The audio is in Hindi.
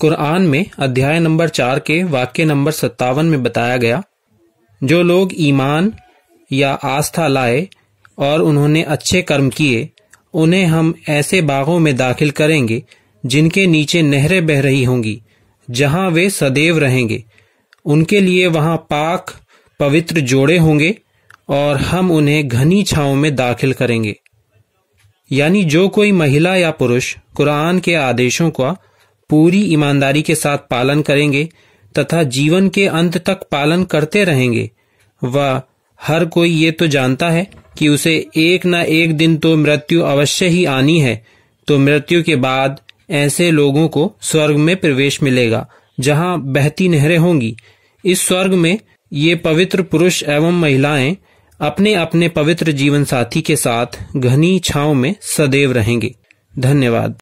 कुरान में अध्याय नंबर चार के वाक्य नंबर सत्तावन में बताया गया जो लोग ईमान या आस्था लाए और उन्होंने अच्छे कर्म किए उन्हें हम ऐसे बागों में दाखिल करेंगे जिनके नीचे नहरें बह रही होंगी जहां वे सदैव रहेंगे उनके लिए वहां पाक पवित्र जोड़े होंगे और हम उन्हें घनी छाओं में दाखिल करेंगे यानी जो कोई महिला या पुरुष कुरान के आदेशों का पूरी ईमानदारी के साथ पालन करेंगे तथा जीवन के अंत तक पालन करते रहेंगे वह हर कोई ये तो जानता है कि उसे एक न एक दिन तो मृत्यु अवश्य ही आनी है तो मृत्यु के बाद ऐसे लोगों को स्वर्ग में प्रवेश मिलेगा जहां बहती नहरें होंगी इस स्वर्ग में ये पवित्र पुरुष एवं महिलाएं अपने अपने पवित्र जीवन साथी के साथ घनी छाव में सदैव रहेंगे धन्यवाद